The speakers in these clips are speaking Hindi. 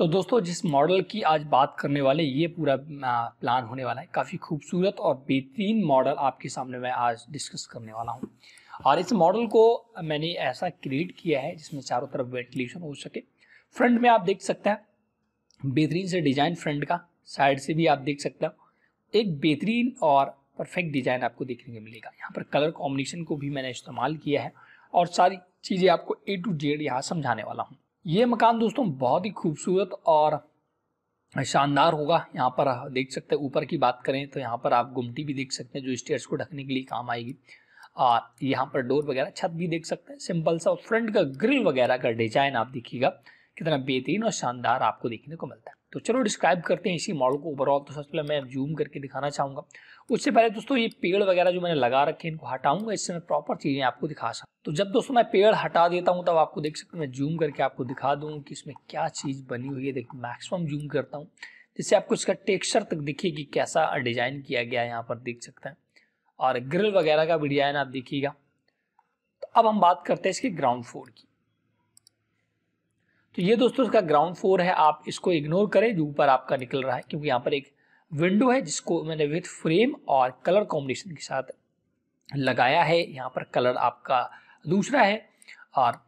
तो दोस्तों जिस मॉडल की आज बात करने वाले ये पूरा प्लान होने वाला है काफ़ी खूबसूरत और बेहतरीन मॉडल आपके सामने मैं आज डिस्कस करने वाला हूँ और इस मॉडल को मैंने ऐसा क्रिएट किया है जिसमें चारों तरफ वेंटिलेशन हो सके फ्रंट में आप देख सकते हैं बेहतरीन से डिज़ाइन फ्रंट का साइड से भी आप देख सकते हो एक बेहतरीन और परफेक्ट डिज़ाइन आपको देखने को मिलेगा यहाँ पर कलर कॉम्बिनेशन को भी मैंने इस्तेमाल किया है और सारी चीज़ें आपको ए टू जेड यहाँ समझाने वाला हूँ ये मकान दोस्तों बहुत ही खूबसूरत और शानदार होगा यहाँ पर देख सकते हैं ऊपर की बात करें तो यहाँ पर आप गुमटी भी देख सकते हैं जो स्टेयर्स को ढकने के लिए काम आएगी और यहाँ पर डोर वगैरह छत भी देख सकते हैं सिंपल सा और फ्रंट का ग्रिल वगैरह का डिजाइन आप देखिएगा कितना बेहतरीन और शानदार आपको देखने को मिलता है तो चलो डिस्क्राइब करते हैं इसी मॉडल को ओवरऑल तो सबसे पहले मैं जूम करके दिखाना चाहूँगा उससे पहले दोस्तों ये पेड़ वगैरह जो मैंने लगा रखे हैं इनको हटाऊंगा इससे मैं प्रॉपर चीज़ें आपको दिखा सकता तो जब दोस्तों मैं पेड़ हटा देता हूँ तब आपको देख सकते मैं जूम करके आपको दिखा दूँ कि इसमें क्या चीज़ बनी हुई है देख मैक्सिमम जूम करता हूँ जिससे आपको इसका टेक्स्चर तक दिखिए कि कैसा डिज़ाइन किया गया है यहाँ पर देख सकते हैं और ग्रिल वगैरह का भी डिज़ाइन आप देखिएगा तो अब हम बात करते हैं इसके ग्राउंड फ्लोर की तो ये दोस्तों इसका ग्राउंड फ्लोर है आप इसको इग्नोर करें जो ऊपर आपका निकल रहा है क्योंकि यहाँ पर एक विंडो है जिसको मैंने विथ फ्रेम और कलर कॉम्बिनेशन के साथ लगाया है यहाँ पर कलर आपका दूसरा है और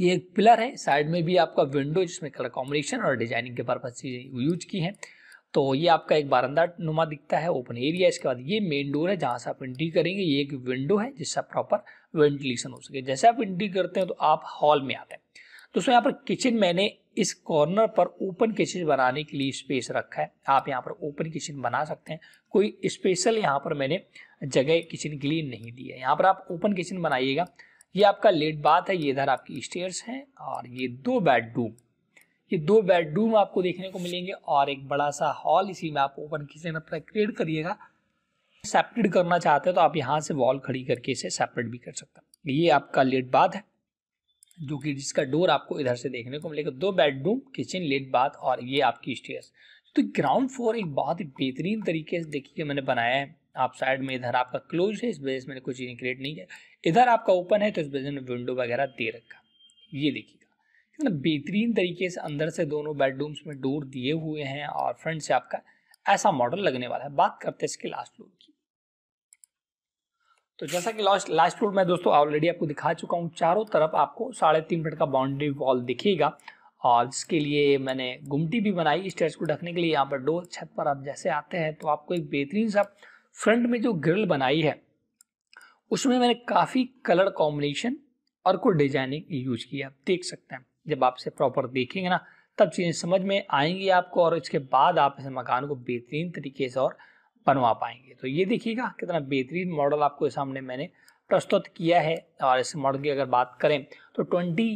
ये एक पिलर है साइड में भी आपका विंडो जिसमें कलर कॉम्बिनेशन और डिजाइनिंग के पर्पज से यूज की है तो ये आपका एक बारंदा नुमा दिखता है ओपन एरिया इसके बाद ये मेन डोर है जहाँ से आप एंट्री करेंगे ये एक विंडो है जिससे प्रॉपर वेंटिलेशन हो सके जैसे आप एंट्री करते हैं तो आप हॉल में आते हैं दोस्तों यहाँ पर किचन मैंने इस कॉर्नर पर ओपन किचन बनाने के लिए स्पेस रखा है आप यहाँ पर ओपन किचन बना सकते हैं कोई स्पेशल यहाँ पर मैंने जगह किचन के लिए नहीं दी है यहाँ पर आप ओपन किचन बनाइएगा ये आपका लेट बाथ है ये इधर आपकी स्टेयर्स हैं और ये दो बेडरूम ये दो बेडरूम आपको देखने को मिलेंगे और एक बड़ा सा हॉल इसी में आप ओपन किचन अपना क्रिएट करिएगा सेपरेट करना चाहते हैं तो आप यहाँ से वॉल खड़ी करके इसे सेपरेट भी कर सकते हैं ये आपका लेट बाथ है जो कि जिसका डोर आपको इधर से देखने को मिलेगा दो बेडरूम किचन लेट बाथ और ये आपकी स्टेयर्स तो ग्राउंड फ्लोर एक बहुत ही बेहतरीन तरीके से देखिए मैंने बनाया है आप साइड में इधर आपका क्लोज है इस वजह से मैंने कुछ चीज़ें क्रिएट नहीं किया इधर आपका ओपन है तो इस वजह से विंडो वगैरह दे रखा ये देखिएगा कितना बेहतरीन तरीके से अंदर से दोनों बेडरूम्स में डोर दिए हुए हैं और फ्रंट से आपका ऐसा मॉडल लगने वाला है बात करते हैं इसके लास्ट फ्लोर की तो जैसा कि लास्ट लास्ट रूल में दोस्तों ऑलरेडी आपको दिखा चुका हूँ चारों तरफ आपको साढ़े तीन फीट का बाउंड्री वॉल दिखेगा और इसके लिए मैंने गुमटी भी बनाई स्टेज को ढकने के लिए यहाँ पर डोर छत पर आप जैसे आते हैं तो आपको एक बेहतरीन सा फ्रंट में जो ग्रिल बनाई है उसमें मैंने काफ़ी कलर कॉम्बिनेशन और कुछ डिजाइनिंग यूज किया आप देख सकते हैं जब आप इसे प्रॉपर देखेंगे ना तब चीज़ें समझ में आएंगी आपको और इसके बाद आप इस मकान को बेहतरीन तरीके से और बनवा पाएंगे तो ये देखिएगा कितना बेहतरीन मॉडल आपको सामने मैंने प्रस्तुत किया है और इस मॉडल की अगर बात करें तो ट्वेंटी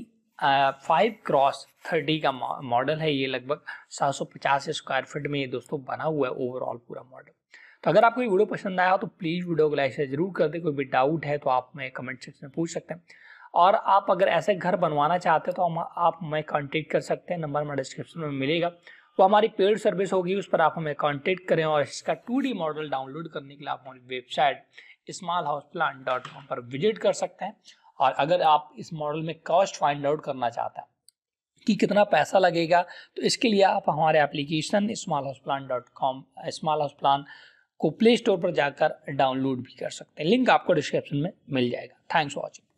फाइव क्रॉस थर्टी का मॉडल है ये लगभग 750 स्क्वायर फीट में ये दोस्तों बना हुआ है ओवरऑल पूरा मॉडल तो अगर आपको ये वीडियो पसंद आया हो तो प्लीज़ वीडियो को लाइक शेयर जरूर कर दें कोई भी डाउट है तो आप हमें कमेंट सेक्शन में पूछ सकते हैं और आप अगर ऐसे घर बनवाना चाहते हैं तो आप हमें कॉन्टेक्ट कर सकते हैं नंबर हमारे डिस्क्रिप्शन में मिलेगा तो हमारी पेड सर्विस होगी उस पर आप हमें कॉन्टेक्ट करें और इसका टू मॉडल डाउनलोड करने के लिए आप हमारी website small house plan dot com पर विजिट कर सकते हैं और अगर आप इस मॉडल में कॉस्ट फाइंड आउट करना चाहते हैं कि कितना पैसा लगेगा तो इसके लिए आप हमारे application small house plan dot com small house plan को प्ले स्टोर पर जाकर डाउनलोड भी कर सकते हैं लिंक आपको डिस्क्रिप्शन में मिल जाएगा थैंक्स फॉर वॉचिंग